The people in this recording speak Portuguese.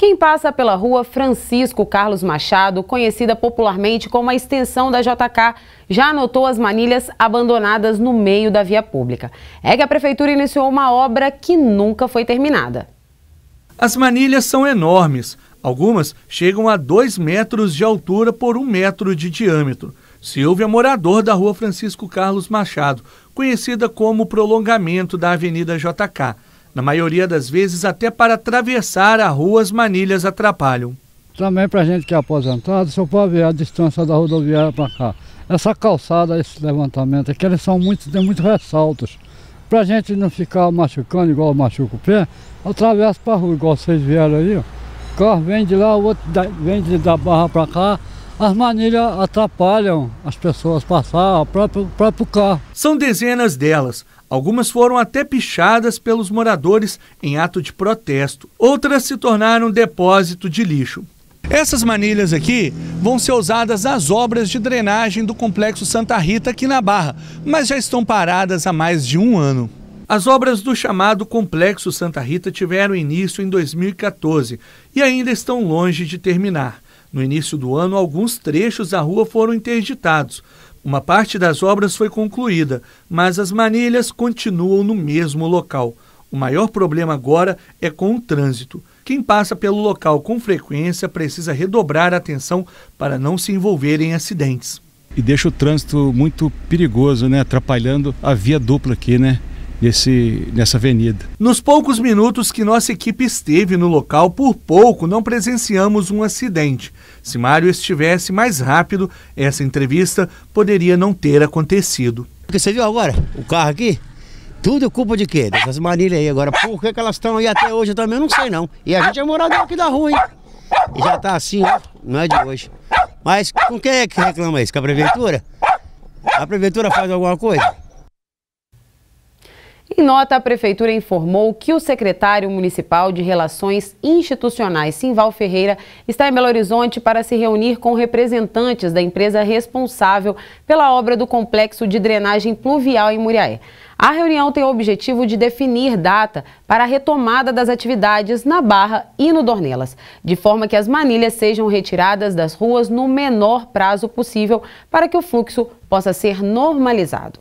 Quem passa pela rua Francisco Carlos Machado, conhecida popularmente como a extensão da JK, já notou as manilhas abandonadas no meio da via pública. É que a prefeitura iniciou uma obra que nunca foi terminada. As manilhas são enormes. Algumas chegam a 2 metros de altura por 1 um metro de diâmetro. Silvio é morador da rua Francisco Carlos Machado, conhecida como prolongamento da Avenida JK. Na maioria das vezes, até para atravessar a rua, as manilhas atrapalham. Também para gente que é aposentado, só pode ver a distância da rodoviária para cá. Essa calçada, esse levantamento aqui, eles são muito, tem muitos ressaltos. Para gente não ficar machucando igual machuca o pé, atravessa para a rua, igual vocês vieram aí. O carro vem de lá, o outro vem de, da barra para cá, as manilhas atrapalham as pessoas passar, o próprio, o próprio carro. São dezenas delas. Algumas foram até pichadas pelos moradores em ato de protesto. Outras se tornaram depósito de lixo. Essas manilhas aqui vão ser usadas nas obras de drenagem do Complexo Santa Rita aqui na Barra, mas já estão paradas há mais de um ano. As obras do chamado Complexo Santa Rita tiveram início em 2014 e ainda estão longe de terminar. No início do ano, alguns trechos da rua foram interditados. Uma parte das obras foi concluída, mas as manilhas continuam no mesmo local. O maior problema agora é com o trânsito. Quem passa pelo local com frequência precisa redobrar a atenção para não se envolver em acidentes. E deixa o trânsito muito perigoso, né? Atrapalhando a via dupla aqui, né? nesse, nessa avenida. Nos poucos minutos que nossa equipe esteve no local, por pouco não presenciamos um acidente. Se Mário estivesse mais rápido, essa entrevista poderia não ter acontecido. Porque você viu agora o carro aqui? Tudo é culpa de quê? Dessas manilhas aí. Agora, por que, que elas estão aí até hoje? Eu também não sei, não. E a gente é morador aqui da rua, hein? E já tá assim, ó. Não é de hoje. Mas com quem é que reclama isso? Com a prefeitura? A prefeitura faz alguma coisa? Em nota, a Prefeitura informou que o secretário municipal de Relações Institucionais, Simval Ferreira, está em Belo Horizonte para se reunir com representantes da empresa responsável pela obra do complexo de drenagem pluvial em Muriaé. A reunião tem o objetivo de definir data para a retomada das atividades na Barra e no Dornelas, de forma que as manilhas sejam retiradas das ruas no menor prazo possível para que o fluxo possa ser normalizado.